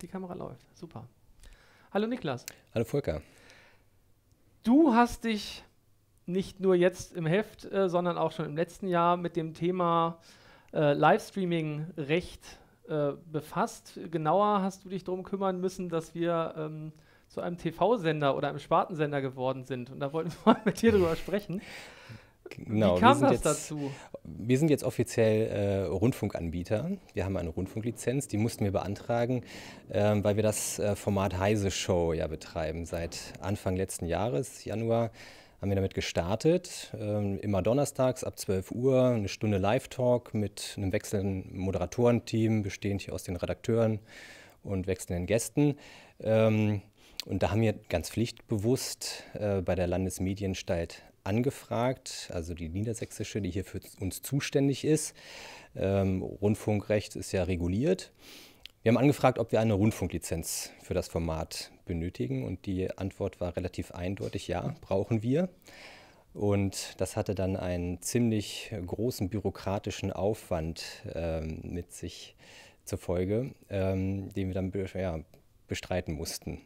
Die Kamera läuft. Super. Hallo Niklas. Hallo Volker. Du hast dich nicht nur jetzt im Heft, äh, sondern auch schon im letzten Jahr mit dem Thema äh, Livestreaming-Recht äh, befasst. Genauer hast du dich darum kümmern müssen, dass wir ähm, zu einem TV-Sender oder einem Spartensender geworden sind. Und da wollten wir mal mit dir drüber sprechen. Genau, Wie kam das jetzt, dazu? Wir sind jetzt offiziell äh, Rundfunkanbieter. Wir haben eine Rundfunklizenz, die mussten wir beantragen, äh, weil wir das äh, Format Heise Show ja betreiben. Seit Anfang letzten Jahres, Januar, haben wir damit gestartet. Ähm, immer donnerstags ab 12 Uhr eine Stunde Live-Talk mit einem wechselnden Moderatorenteam, bestehend hier aus den Redakteuren und wechselnden Gästen. Ähm, und da haben wir ganz pflichtbewusst äh, bei der Landesmedienstalt angefragt, also die niedersächsische, die hier für uns zuständig ist. Ähm, Rundfunkrecht ist ja reguliert. Wir haben angefragt, ob wir eine Rundfunklizenz für das Format benötigen und die Antwort war relativ eindeutig, ja, brauchen wir. Und das hatte dann einen ziemlich großen bürokratischen Aufwand ähm, mit sich zur Folge, ähm, den wir dann be ja, bestreiten mussten.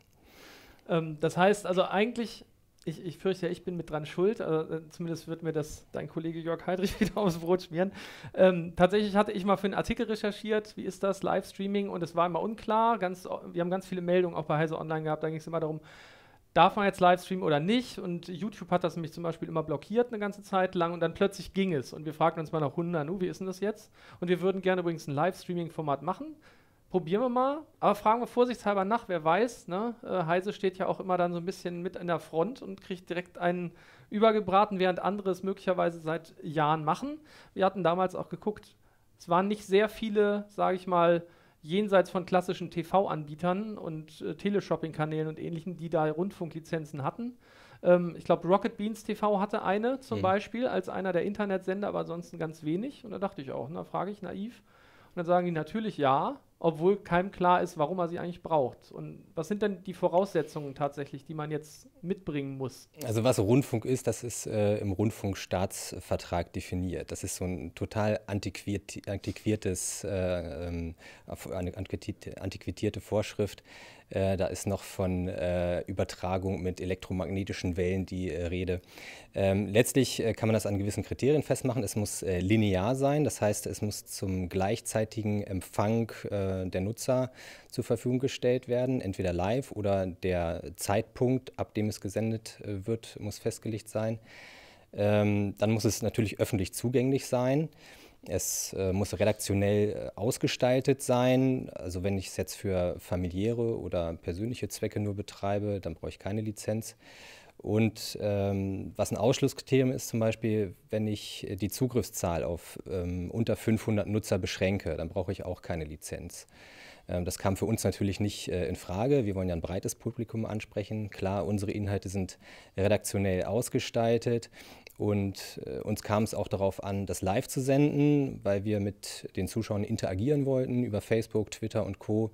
Ähm, das heißt also eigentlich, ich, ich fürchte, ich bin mit dran schuld, also, äh, zumindest wird mir das dein Kollege Jörg Heidrich wieder aufs Brot schmieren. Ähm, tatsächlich hatte ich mal für einen Artikel recherchiert, wie ist das, Livestreaming, und es war immer unklar. Ganz, wir haben ganz viele Meldungen auch bei Heise Online gehabt, da ging es immer darum, darf man jetzt Livestreamen oder nicht? Und YouTube hat das nämlich zum Beispiel immer blockiert eine ganze Zeit lang und dann plötzlich ging es. Und wir fragten uns mal nach 100, wie ist denn das jetzt? Und wir würden gerne übrigens ein Livestreaming-Format machen probieren wir mal, aber fragen wir vorsichtshalber nach, wer weiß. Ne? Äh, Heise steht ja auch immer dann so ein bisschen mit in der Front und kriegt direkt einen übergebraten, während andere es möglicherweise seit Jahren machen. Wir hatten damals auch geguckt, es waren nicht sehr viele, sage ich mal, jenseits von klassischen TV-Anbietern und äh, Teleshopping-Kanälen und ähnlichen, die da Rundfunklizenzen hatten. Ähm, ich glaube, Rocket Beans TV hatte eine zum mhm. Beispiel als einer der Internetsender, aber ansonsten ganz wenig. Und da dachte ich auch, da frage ich naiv. Und dann sagen die natürlich ja obwohl keinem klar ist, warum er sie eigentlich braucht. Und was sind denn die Voraussetzungen tatsächlich, die man jetzt mitbringen muss? Also was Rundfunk ist, das ist äh, im Rundfunkstaatsvertrag definiert. Das ist so ein total antiquiert, antiquiertes, äh, ähm, eine antiquierte Vorschrift. Äh, da ist noch von äh, Übertragung mit elektromagnetischen Wellen die äh, Rede. Ähm, letztlich äh, kann man das an gewissen Kriterien festmachen. Es muss linear sein, das heißt, es muss zum gleichzeitigen Empfang äh, äh, der Nutzer zur Verfügung gestellt werden, entweder live oder der Zeitpunkt, ab dem es gesendet äh, wird, muss festgelegt sein. Ähm, dann muss es natürlich öffentlich zugänglich sein. Es äh, muss redaktionell äh, ausgestaltet sein. Also wenn ich es jetzt für familiäre oder persönliche Zwecke nur betreibe, dann brauche ich keine Lizenz. Und ähm, was ein Ausschlusskriterium ist, zum Beispiel, wenn ich die Zugriffszahl auf ähm, unter 500 Nutzer beschränke, dann brauche ich auch keine Lizenz. Ähm, das kam für uns natürlich nicht äh, in Frage. Wir wollen ja ein breites Publikum ansprechen. Klar, unsere Inhalte sind redaktionell ausgestaltet und äh, uns kam es auch darauf an, das live zu senden, weil wir mit den Zuschauern interagieren wollten über Facebook, Twitter und Co.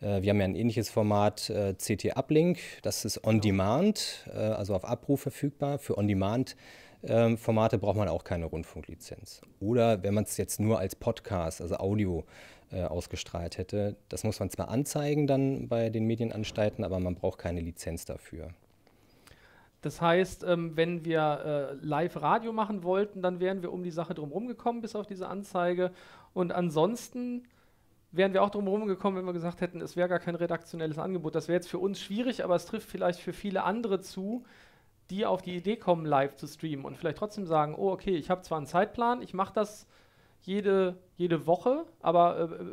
Äh, wir haben ja ein ähnliches Format äh, CT Uplink, das ist on genau. demand, äh, also auf Abruf verfügbar. Für on demand ähm, Formate braucht man auch keine Rundfunklizenz. Oder wenn man es jetzt nur als Podcast, also Audio ausgestrahlt hätte, das muss man zwar anzeigen dann bei den Medienanstalten, aber man braucht keine Lizenz dafür. Das heißt, ähm, wenn wir Live-Radio machen wollten, dann wären wir um die Sache drumherum gekommen, bis auf diese Anzeige. Und ansonsten wären wir auch drum gekommen, wenn wir gesagt hätten, es wäre gar kein redaktionelles Angebot. Das wäre jetzt für uns schwierig, aber es trifft vielleicht für viele andere zu, die auf die Idee kommen, live zu streamen und vielleicht trotzdem sagen, oh okay, ich habe zwar einen Zeitplan, ich mache das jede, jede Woche, aber äh,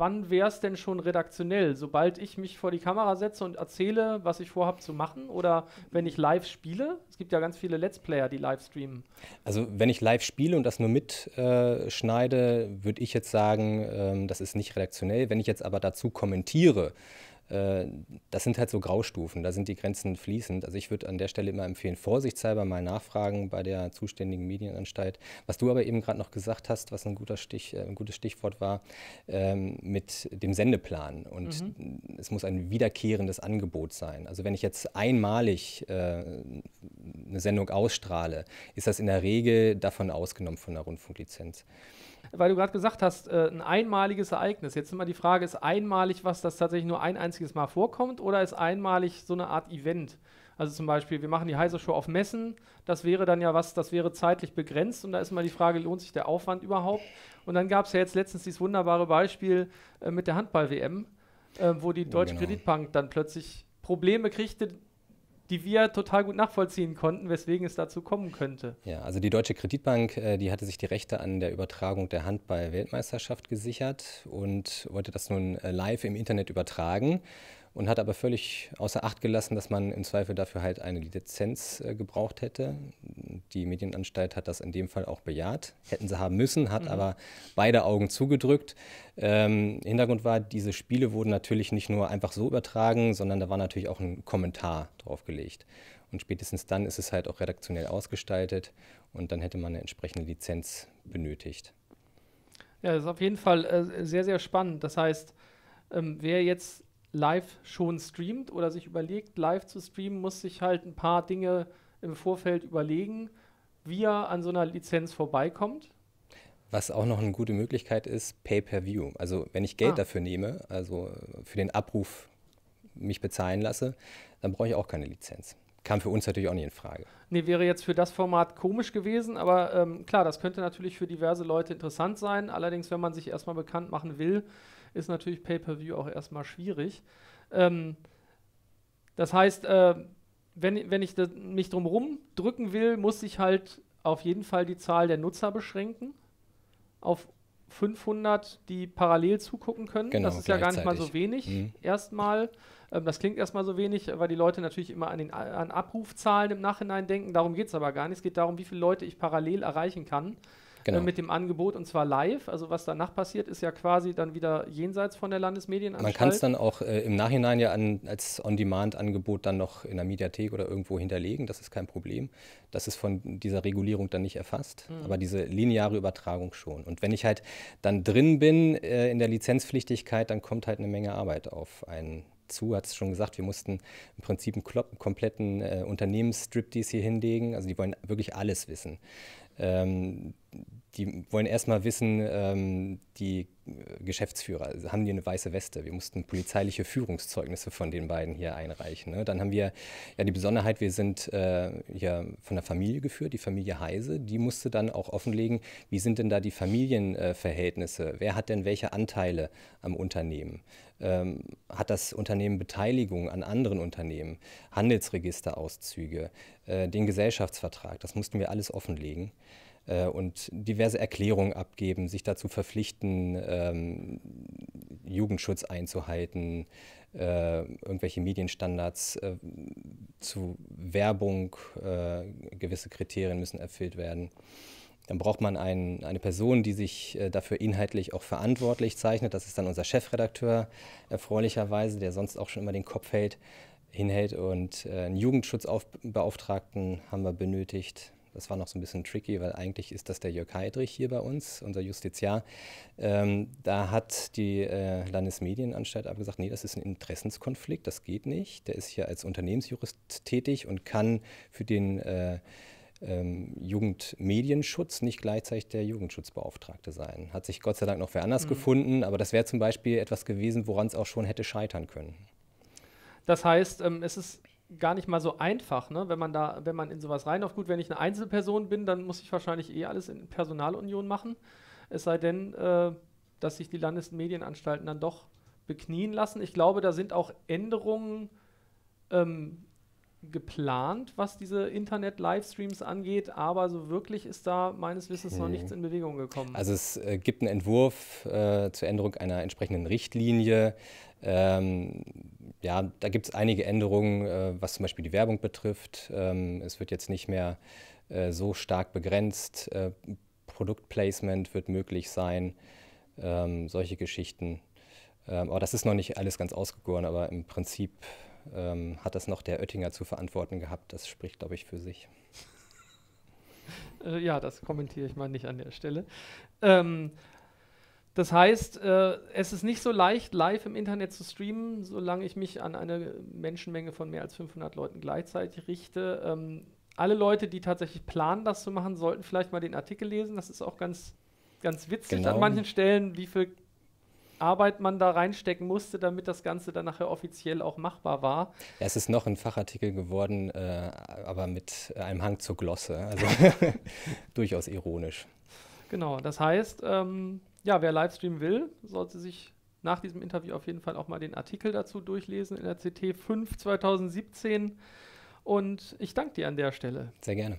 wann wäre es denn schon redaktionell? Sobald ich mich vor die Kamera setze und erzähle, was ich vorhabe zu machen oder wenn ich live spiele? Es gibt ja ganz viele Let's Player, die live streamen. Also wenn ich live spiele und das nur mitschneide, äh, würde ich jetzt sagen, ähm, das ist nicht redaktionell. Wenn ich jetzt aber dazu kommentiere, äh, das sind halt so Graustufen, da sind die Grenzen fließend. Also ich würde an der Stelle immer empfehlen, vorsichtshalber mal nachfragen bei der zuständigen Medienanstalt. Was du aber eben gerade noch gesagt hast, was ein, guter Stich, äh, ein gutes Stichwort war, ähm, mit dem Sendeplan. Und mhm. es muss ein wiederkehrendes Angebot sein. Also wenn ich jetzt einmalig äh, eine Sendung ausstrahle, ist das in der Regel davon ausgenommen von der Rundfunklizenz weil du gerade gesagt hast, äh, ein einmaliges Ereignis. Jetzt immer die Frage, ist einmalig was, das tatsächlich nur ein einziges Mal vorkommt oder ist einmalig so eine Art Event? Also zum Beispiel, wir machen die Heise Show auf Messen, das wäre dann ja was, das wäre zeitlich begrenzt und da ist mal die Frage, lohnt sich der Aufwand überhaupt? Und dann gab es ja jetzt letztens dieses wunderbare Beispiel äh, mit der Handball-WM, äh, wo die Deutsche genau. Kreditbank dann plötzlich Probleme kriegte, die wir total gut nachvollziehen konnten, weswegen es dazu kommen könnte. Ja, also die Deutsche Kreditbank, äh, die hatte sich die Rechte an der Übertragung der Handball-Weltmeisterschaft gesichert und wollte das nun äh, live im Internet übertragen und hat aber völlig außer Acht gelassen, dass man im Zweifel dafür halt eine Lizenz äh, gebraucht hätte. Die Medienanstalt hat das in dem Fall auch bejaht, hätten sie haben müssen, hat mhm. aber beide Augen zugedrückt. Ähm, Hintergrund war, diese Spiele wurden natürlich nicht nur einfach so übertragen, sondern da war natürlich auch ein Kommentar draufgelegt. Und spätestens dann ist es halt auch redaktionell ausgestaltet und dann hätte man eine entsprechende Lizenz benötigt. Ja, das ist auf jeden Fall äh, sehr, sehr spannend. Das heißt, ähm, wer jetzt live schon streamt oder sich überlegt, live zu streamen, muss sich halt ein paar Dinge im Vorfeld überlegen, wie er an so einer Lizenz vorbeikommt. Was auch noch eine gute Möglichkeit ist, Pay-per-View. Also wenn ich Geld ah. dafür nehme, also äh, für den Abruf mich bezahlen lasse, dann brauche ich auch keine Lizenz. Kam für uns natürlich auch nicht in Frage. Nee, wäre jetzt für das Format komisch gewesen, aber ähm, klar, das könnte natürlich für diverse Leute interessant sein. Allerdings, wenn man sich erstmal bekannt machen will, ist natürlich Pay-per-View auch erstmal schwierig. Ähm, das heißt, äh, wenn, wenn ich mich drumherum drücken will, muss ich halt auf jeden Fall die Zahl der Nutzer beschränken auf 500, die parallel zugucken können. Genau, das ist ja gar nicht mal so wenig mhm. erstmal. Ähm, das klingt erstmal so wenig, weil die Leute natürlich immer an, den, an Abrufzahlen im Nachhinein denken. Darum geht es aber gar nicht. Es geht darum, wie viele Leute ich parallel erreichen kann genau. äh, mit dem Angebot und zwar live. Also was danach passiert, ist ja quasi dann wieder jenseits von der Landesmedienanstalt. Man kann es dann auch äh, im Nachhinein ja an, als On-Demand-Angebot dann noch in der Mediathek oder irgendwo hinterlegen. Das ist kein Problem. Das ist von dieser Regulierung dann nicht erfasst, mhm. aber diese lineare Übertragung schon. Und wenn ich halt dann drin bin äh, in der Lizenzpflichtigkeit, dann kommt halt eine Menge Arbeit auf einen zu, hat es schon gesagt, wir mussten im Prinzip einen kompletten äh, Unternehmensstriptease hier hinlegen. Also die wollen wirklich alles wissen. Um, die wollen erstmal wissen, ähm, die äh, Geschäftsführer, also haben die eine weiße Weste? Wir mussten polizeiliche Führungszeugnisse von den beiden hier einreichen. Ne? Dann haben wir ja die Besonderheit, wir sind äh, hier von der Familie geführt, die Familie Heise. Die musste dann auch offenlegen, wie sind denn da die Familienverhältnisse? Wer hat denn welche Anteile am Unternehmen? Ähm, hat das Unternehmen Beteiligung an anderen Unternehmen? Handelsregisterauszüge, äh, den Gesellschaftsvertrag, das mussten wir alles offenlegen äh, und diverse Erklärungen abgeben, sich dazu verpflichten, ähm, Jugendschutz einzuhalten, äh, irgendwelche Medienstandards äh, zu Werbung, äh, gewisse Kriterien müssen erfüllt werden. Dann braucht man einen, eine Person, die sich äh, dafür inhaltlich auch verantwortlich zeichnet. Das ist dann unser Chefredakteur erfreulicherweise, der sonst auch schon immer den Kopf hält hinhält. Und äh, einen Jugendschutzbeauftragten haben wir benötigt. Das war noch so ein bisschen tricky, weil eigentlich ist das der Jörg Heidrich hier bei uns, unser Justiziar. Ähm, da hat die äh, Landesmedienanstalt aber gesagt, nee, das ist ein Interessenskonflikt, das geht nicht. Der ist hier als Unternehmensjurist tätig und kann für den äh, ähm, Jugendmedienschutz nicht gleichzeitig der Jugendschutzbeauftragte sein. Hat sich Gott sei Dank noch wer anders mhm. gefunden, aber das wäre zum Beispiel etwas gewesen, woran es auch schon hätte scheitern können. Das heißt, ähm, es ist gar nicht mal so einfach, ne? wenn man da, wenn man in sowas reinläuft. Gut, wenn ich eine Einzelperson bin, dann muss ich wahrscheinlich eh alles in Personalunion machen. Es sei denn, äh, dass sich die Landesmedienanstalten dann doch beknien lassen. Ich glaube, da sind auch Änderungen ähm, geplant, was diese Internet-Livestreams angeht, aber so wirklich ist da meines Wissens noch nichts in Bewegung gekommen. Also es äh, gibt einen Entwurf äh, zur Änderung einer entsprechenden Richtlinie. Ähm, ja, da gibt es einige Änderungen, äh, was zum Beispiel die Werbung betrifft. Ähm, es wird jetzt nicht mehr äh, so stark begrenzt. Äh, Produktplacement wird möglich sein, ähm, solche Geschichten. Ähm, aber das ist noch nicht alles ganz ausgegoren, aber im Prinzip ähm, hat das noch der Oettinger zu verantworten gehabt. Das spricht, glaube ich, für sich. Äh, ja, das kommentiere ich mal nicht an der Stelle. Ähm, das heißt, äh, es ist nicht so leicht, live im Internet zu streamen, solange ich mich an eine Menschenmenge von mehr als 500 Leuten gleichzeitig richte. Ähm, alle Leute, die tatsächlich planen, das zu machen, sollten vielleicht mal den Artikel lesen. Das ist auch ganz, ganz witzig genau. an manchen Stellen, wie viel Arbeit man da reinstecken musste, damit das Ganze dann nachher offiziell auch machbar war. Ja, es ist noch ein Fachartikel geworden, äh, aber mit einem Hang zur Glosse. Also durchaus ironisch. Genau, das heißt, ähm, ja, wer Livestream will, sollte sich nach diesem Interview auf jeden Fall auch mal den Artikel dazu durchlesen in der CT 5 2017. Und ich danke dir an der Stelle. Sehr gerne.